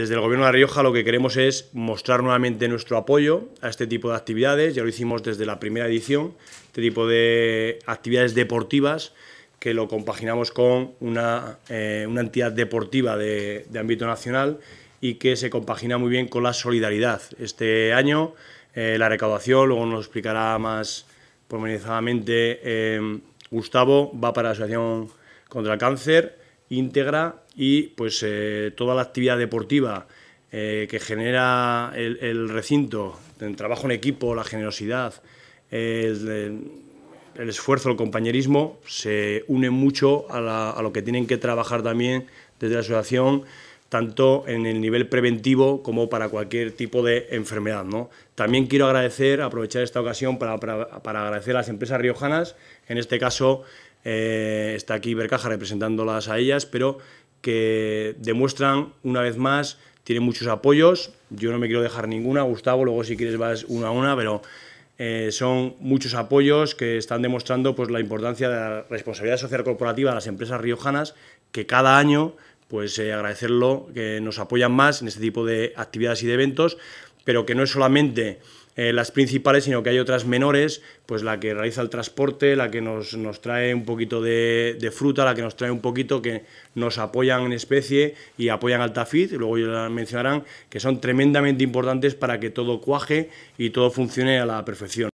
Desde el Gobierno de La Rioja lo que queremos es mostrar nuevamente nuestro apoyo a este tipo de actividades. Ya lo hicimos desde la primera edición, este tipo de actividades deportivas que lo compaginamos con una, eh, entidad deportiva de, ámbito nacional y que se compagina muy bien con la solidaridad. Este año eh, la recaudación, luego nos explicará más pormenorizadamente eh, Gustavo, va para la Asociación contra el Cáncer, íntegra y pues eh, toda la actividad deportiva eh, que genera el, recinto, el trabajo en equipo, la generosidad, el, esfuerzo, el compañerismo, se une mucho a, a lo que tienen que trabajar también desde la asociación tanto en el nivel preventivo como para cualquier tipo de enfermedad. ¿no? También quiero agradecer, aprovechar esta ocasión para, agradecer a las empresas riojanas, en este caso eh, está aquí Bercaja representándolas a ellas, pero que demuestran una vez más, tienen muchos apoyos, yo no me quiero dejar ninguna, Gustavo, luego si quieres vas una a una, pero... Eh, son muchos apoyos que están demostrando pues, la importancia de la responsabilidad social corporativa a las empresas riojanas, que cada año pues eh, agradecerlo, que nos apoyan más en este tipo de actividades y de eventos, pero que no es solamente eh, las principales, sino que hay otras menores, pues la que realiza el transporte, la que nos, trae un poquito de, fruta, la que nos trae un poquito, que nos apoyan en especie y apoyan al TAFID, luego ya mencionarán, que son tremendamente importantes para que todo cuaje y todo funcione a la perfección.